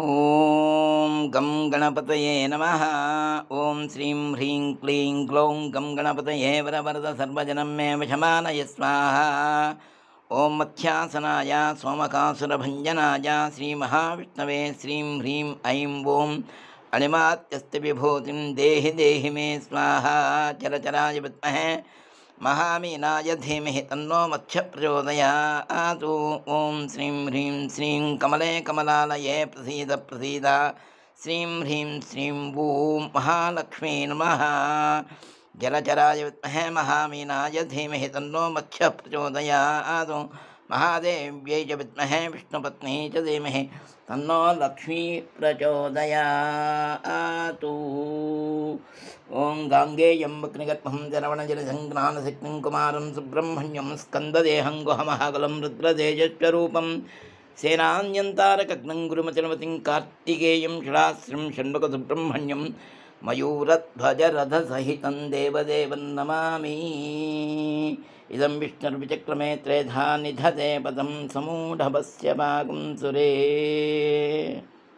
ॐ गं गणपतये नमः ॐ श्रीं ह्रीं क्लीं ग्लौं गं गणपतये वरवरद सर्वजनं मे वशमानय स्वाहा ॐ मत्स्यासनाय श्री श्रीमहाविष्णवे श्री ह्रीं ऐं अणिमास्त विभूति विभूतिं देहि देहि मे स्वाहा चरचराय विद्महे महामीनाय धीमहि तन्नो मध्यप्रचोदयातु ओं श्री ह्रीं श्री कमले कमलालये प्रसीद प्रसीद श्री ह्रीं श्री वो महालक्ष्मी नम जलचराय विमहे महामीनाय धीमहि तन्नो मध्यप्रचोदयातु महादेव्यै च विद्महे विष्णुपत्नी च धीमहि तन्नो लक्ष्मी आतु ఓం గాంగేయం అగ్నిగత్మం జనవణజనసంజ్ఞానశక్తిం కుమారం సుబ్రహ్మణ్యం స్కందదేహం గుహమహాగలం రుద్రదేజస్వరూపం సేనాన్యంతారకగ్నం గురుమచనవతిం కార్తికేయం షడాశ్రం షణ్ముఖ సుబ్రహ్మణ్యం మయూరధ్వజరథసహితం దేవదేవం నమామి ఇదం విష్ణుర్విచక్రమే త్రేధా నిధతే పదం సమూఢవస్య పాగుం సురే